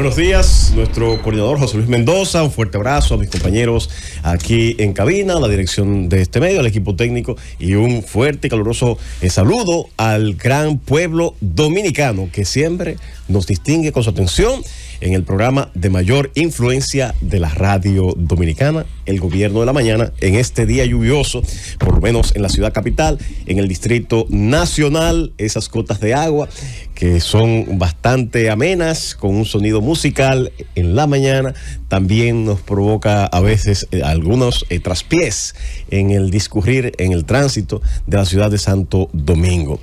Buenos días, nuestro coordinador José Luis Mendoza. Un fuerte abrazo a mis compañeros aquí en cabina, a la dirección de este medio, al equipo técnico y un fuerte y caluroso eh, saludo al gran pueblo dominicano que siempre nos distingue con su atención en el programa de mayor influencia de la radio dominicana, el gobierno de la mañana, en este día lluvioso, por lo menos en la ciudad capital, en el distrito nacional, esas cotas de agua que son bastante amenas, con un sonido musical en la mañana, también nos provoca a veces eh, algunos eh, traspiés en el discurrir, en el tránsito de la ciudad de Santo Domingo.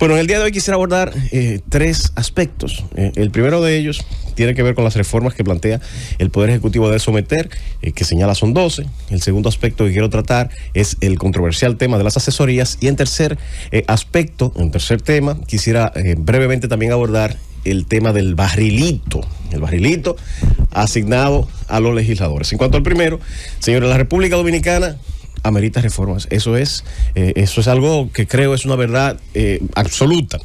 Bueno, en el día de hoy quisiera abordar eh, tres aspectos. Eh, el primero de ellos tiene que ver con las reformas que plantea el Poder Ejecutivo de someter, eh, que señala son 12. El segundo aspecto que quiero tratar es el controversial tema de las asesorías. Y en tercer aspecto, en tercer tema, quisiera brevemente también abordar el tema del barrilito, el barrilito asignado a los legisladores. En cuanto al primero, señores, la República Dominicana amerita reformas. Eso es, eh, eso es algo que creo es una verdad eh, absoluta.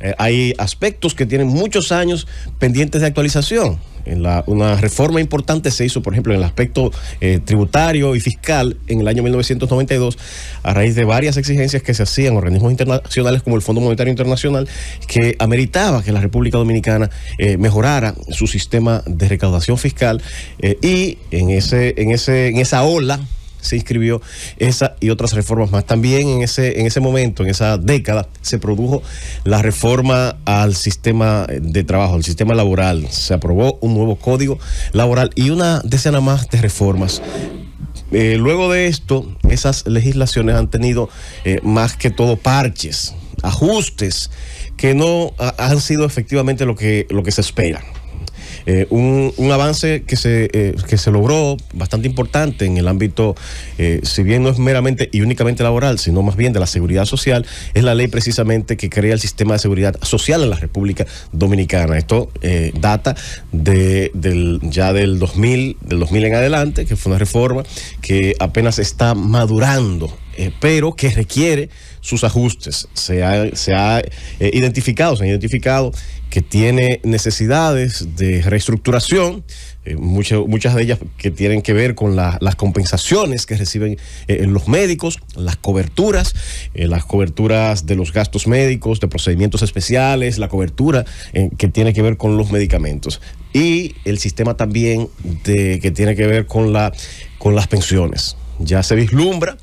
Eh, hay aspectos que tienen muchos años pendientes de actualización. una reforma importante se hizo, por ejemplo, en el aspecto tributario y fiscal en el año 1992, a raíz de varias exigencias que se hacían organismos internacionales como el Fondo Monetario Internacional, que ameritaba que la República Dominicana mejorara su sistema de recaudación fiscal y en ese, en ese, en esa ola se inscribió esa y otras reformas más. También en ese, en ese momento, en esa década, se produjo la reforma al sistema de trabajo, al sistema laboral. Se aprobó un nuevo código laboral y una decena más de reformas. Eh, luego de esto, esas legislaciones han tenido eh, más que todo parches, ajustes que no han sido efectivamente lo que, lo que se espera. Eh, un, avance que se, eh, se logró bastante importante en el ámbito, eh, si bien no es meramente y únicamente laboral, sino más bien de la seguridad social, es la ley precisamente que crea el sistema de seguridad social en la República Dominicana. Esto data de, ya del 2000, del 2000 en adelante, que fue una reforma que apenas está madurando pero que requiere sus ajustes. Se ha, se ha identificado, se han identificado que tiene necesidades de reestructuración, eh, muchas, muchas de ellas que tienen que ver con las compensaciones que reciben eh, eh, los médicos, las coberturas, las coberturas de los gastos médicos, de procedimientos especiales, la cobertura que tiene que ver con los medicamentos y el sistema también que tiene que ver con, la, con las pensiones. Ya se vislumbra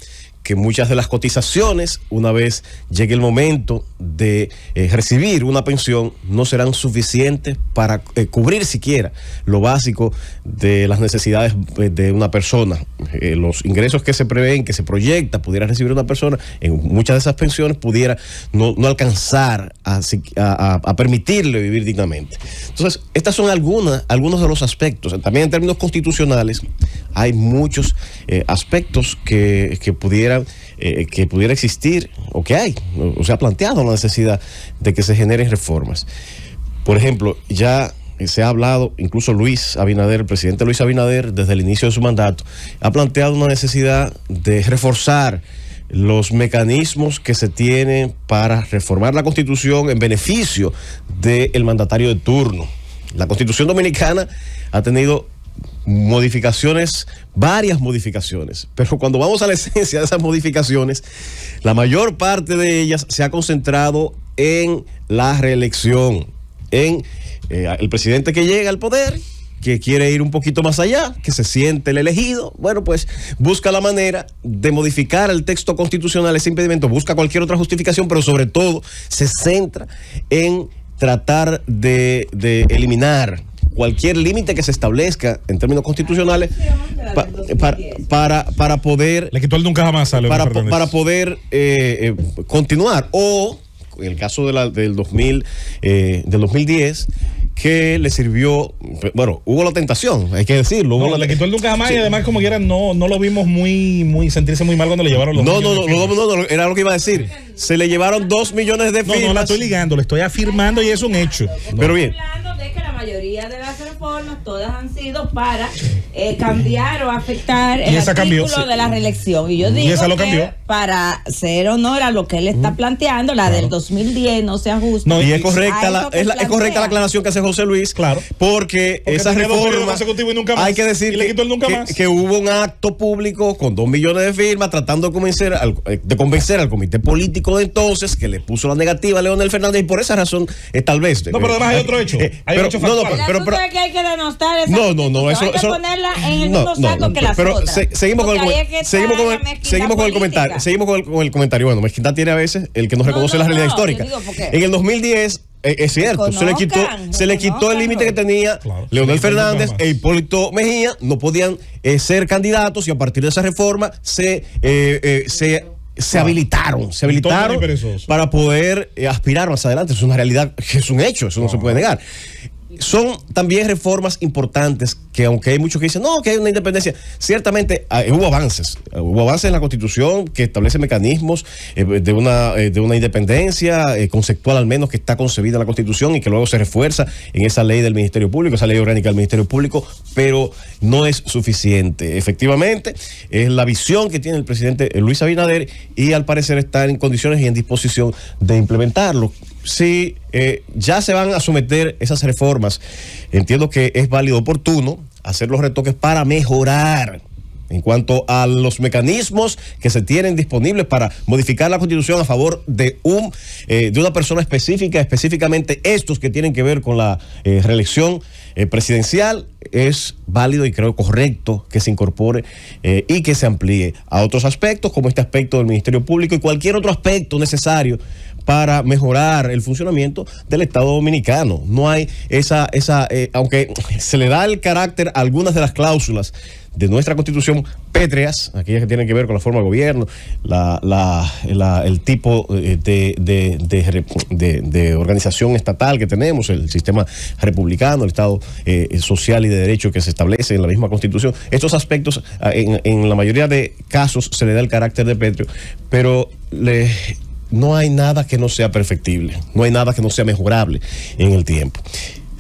que muchas de las cotizaciones, una vez llegue el momento de eh, recibir una pensión, no serán suficientes para eh, cubrir siquiera lo básico de las necesidades eh, de una persona. los ingresos que se prevén, que se proyecta, pudiera recibir una persona, en muchas de esas pensiones pudiera no, alcanzar a, permitirle vivir dignamente. Entonces, estas son algunas, algunos de los aspectos. También en términos constitucionales hay muchos aspectos que pudieran eh, que pudiera existir o que hay, o, se ha planteado la necesidad de que se generen reformas. Por ejemplo, ya se ha hablado, incluso Luis Abinader, el presidente Luis Abinader, desde el inicio de su mandato, ha planteado una necesidad de reforzar los mecanismos que se tienen para reformar la constitución en beneficio del mandatario de turno. La constitución dominicana ha tenido modificaciones, varias modificaciones, pero cuando vamos a la esencia de esas modificaciones, la mayor parte de ellas se ha concentrado en la reelección, en eh, el presidente que llega al poder que quiere ir un poquito más allá, que se siente el elegido, bueno, pues busca la manera de modificar el texto constitucional, ese impedimento, busca cualquier otra justificación, pero sobre todo se centra en tratar de, de eliminar cualquier límite que se establezca en términos constitucionales ah, para, para, para, poder... Le quitó nunca jamás para, para poder eh, eh, continuar. O, en el caso de la, del, 2000, eh, del 2010 que le sirvió, bueno, hubo la tentación, hay que decirlo. Hubo la, le quitó el nunca jamás y además como quieran no, no lo vimos muy, muy, sentirse muy mal cuando le llevaron los no, No, no, no, era lo que iba a decir. Se le llevaron dos millones de firmas. No, no la estoy ligando, le estoy afirmando y es un hecho. Pero bien mayoría de las reformas, todas han sido para eh, cambiar o afectar el artículo de la reelección. Y yo digo para ser honor a lo que él está planteando, la del 2010 no se ajusta. No, y es correcta, la, es, correcta la aclaración que hace José Luis, claro, porque, esa reforma hay que decir que, hubo un acto público con dos millones de firmas tratando de convencer al, eh, de convencer al comité político de entonces que le puso la negativa a Leonel Fernández y por esa razón eh, tal vez. No, pero además hay otro hecho. Hay hecho no, no, pero, pero, que hay que denostar No, no, no, eso, hay que ponerla en el mismo saco que las pero seguimos, con el, seguimos seguimos con el comentario, seguimos con el, comentario. Bueno, Mezquita tiene a veces el que no reconoce la realidad histórica. En el 2010 eh, es cierto, se le quitó, se le quitó el límite que tenía Leonel Fernández e Hipólito Mejía, no podían eh, ser candidatos y a partir de esa reforma se, eh, se habilitaron, se habilitaron para poder aspirar más adelante. Es una realidad, es un hecho, eso no se puede negar son también reformas importantes que aunque hay muchos que dicen, no, que hay una independencia, ciertamente ah, hubo avances, ah, hubo avances en la Constitución que establece mecanismos eh, de, una, eh, de una independencia eh, conceptual al menos que está concebida en la Constitución y que luego se refuerza en esa ley del Ministerio Público, esa ley orgánica del Ministerio Público, pero no es suficiente. Efectivamente, es la visión que tiene el presidente Luis Abinader y al parecer está en condiciones y en disposición de implementarlo si eh, ya se van a someter esas reformas, entiendo que es válido oportuno hacer los retoques para mejorar en cuanto a los mecanismos que se tienen disponibles para modificar la constitución a favor de un eh, de una persona específica, específicamente estos que tienen que ver con la eh, reelección presidencial, es válido y creo correcto que se incorpore y que se amplíe a otros aspectos, como este aspecto del Ministerio Público y cualquier otro aspecto necesario para mejorar el funcionamiento del Estado Dominicano. No hay esa, esa eh, aunque se le da el carácter a algunas de las cláusulas de nuestra constitución pétreas, aquellas que tienen que ver con la forma de gobierno, el tipo eh, de, organización estatal que tenemos, el sistema republicano, el Estado eh, social y de derecho que se establece en la misma constitución. Estos aspectos en, en la mayoría de casos se le da el carácter de pétreo, pero le, no hay nada que no sea perfectible, no hay nada que no sea mejorable en el tiempo.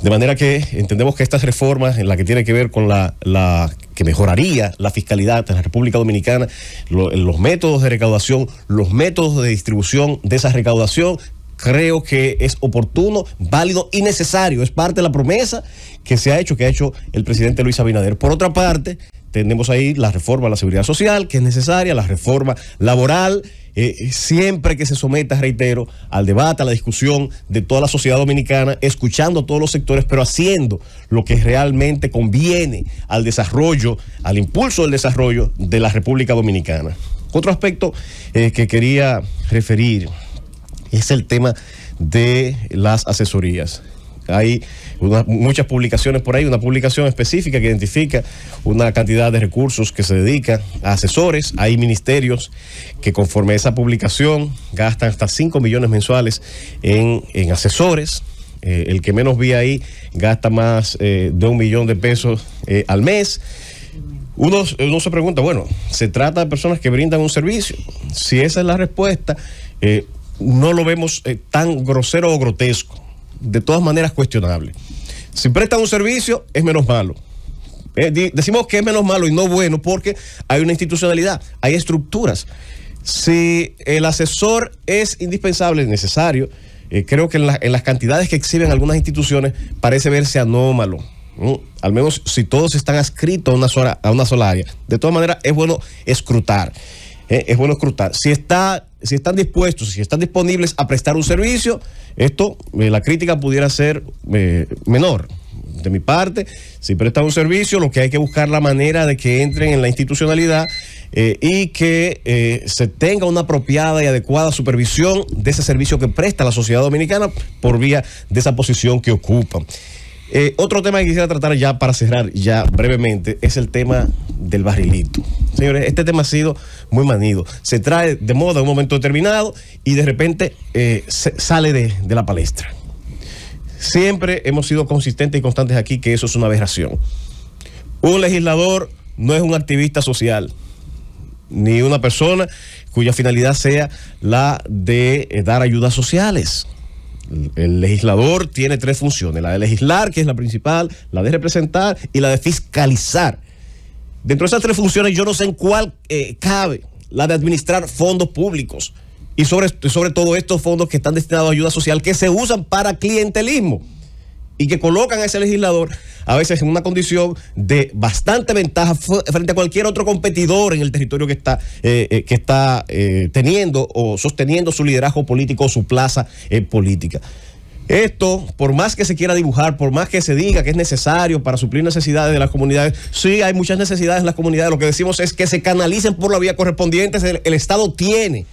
De manera que entendemos que estas reformas, en la que tiene que ver con la, que mejoraría la fiscalidad en la República Dominicana, los métodos de recaudación, los métodos de distribución de esa recaudación, creo que es oportuno, válido y necesario. Es parte de la promesa que se ha hecho, que ha hecho el presidente Luis Abinader. Por otra parte, tenemos ahí la reforma a la seguridad social, que es necesaria, la reforma laboral eh, eh, siempre que se someta, reitero, al debate, a la discusión de toda la sociedad dominicana, escuchando a todos los sectores, pero haciendo lo que realmente conviene al desarrollo, al impulso del desarrollo de la República Dominicana. Otro aspecto eh, que quería referir es el tema de las asesorías. Hay muchas publicaciones por ahí, una publicación específica que identifica una cantidad de recursos que se dedica a asesores. Hay ministerios que conforme a esa publicación gastan hasta 5 millones mensuales en, asesores. Eh, el que menos vi ahí gasta más eh, de un millón de pesos eh, al mes. uno, se pregunta, bueno, se trata de personas que brindan un servicio. Si esa es la respuesta, no lo vemos tan grosero o grotesco de todas maneras cuestionable. Si prestan un servicio, es menos malo. Eh, decimos que es menos malo y no bueno porque hay una institucionalidad, hay estructuras. Si el asesor es indispensable, necesario, eh, creo que en, las cantidades que exhiben algunas instituciones parece verse anómalo. Al menos si todos están adscritos a una, sola, a una sola área. De todas maneras, es bueno escrutar. ¿eh? es bueno escrutar. Si está si están dispuestos, si están disponibles a prestar un servicio, esto, eh, la crítica pudiera ser eh, menor. De mi parte, si prestan un servicio, lo que hay que buscar la manera de que entren en la institucionalidad eh, y que se tenga una apropiada y adecuada supervisión de ese servicio que presta la sociedad dominicana por vía de esa posición que ocupan. otro tema que quisiera tratar ya para cerrar, ya brevemente, es el tema del barrilito. Señores, este tema ha sido muy manido. Se trae de moda en un momento determinado y de repente eh, sale de, la palestra. Siempre hemos sido consistentes y constantes aquí que eso es una aberración. Un legislador no es un activista social, ni una persona cuya finalidad sea la de eh, dar ayudas sociales. el legislador tiene tres funciones, la de legislar, que es la principal, la de representar y la de fiscalizar Dentro de esas tres funciones yo no sé en cuál eh, cabe la de administrar fondos públicos y sobre, sobre todo estos fondos que están destinados a ayuda social que se usan para clientelismo y que colocan a ese legislador a veces en una condición de bastante ventaja frente a cualquier otro competidor en el territorio que está, eh, eh, que está teniendo o sosteniendo su liderazgo político o su plaza política. Esto, por más que se quiera dibujar, por más que se diga que es necesario para suplir necesidades de las comunidades, sí hay muchas necesidades en las comunidades. Lo que decimos es que se canalicen por la vía correspondiente. El, Estado tiene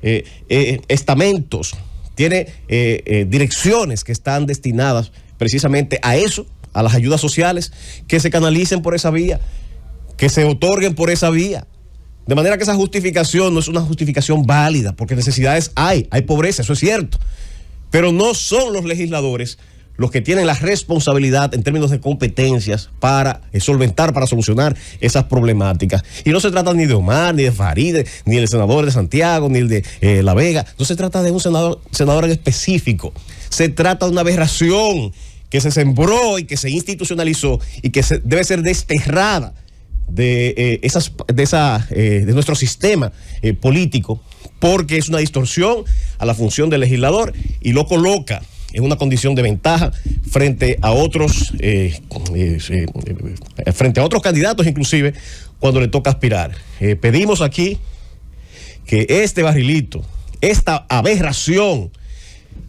eh, eh, estamentos, tiene eh, direcciones que están destinadas precisamente a eso, a las ayudas sociales, que se canalicen por esa vía, que se otorguen por esa vía. De manera que esa justificación no es una justificación válida, porque necesidades hay, hay pobreza, eso es cierto pero no son los legisladores los que tienen la responsabilidad en términos de competencias para eh, solventar, para solucionar esas problemáticas. Y no se trata ni de Omar, ni de Faride, ni del senador de Santiago, ni el de eh, La Vega. No se trata de un senador, senador en específico. Se trata de una aberración que se sembró y que se institucionalizó y que debe ser desterrada de, eh, esas, de, esa, eh, de nuestro sistema eh, político porque es una distorsión a la función del legislador y lo coloca en una condición de ventaja frente a otros frente a otros candidatos inclusive cuando le toca aspirar pedimos aquí que este barrilito esta aberración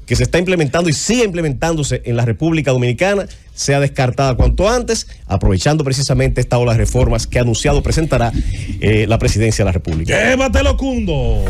que se está implementando y sigue implementándose en la República Dominicana sea descartada cuanto antes, aprovechando precisamente esta ola de reformas que ha anunciado presentará eh, la presidencia de la República. ¡Llévatelo, Cundo!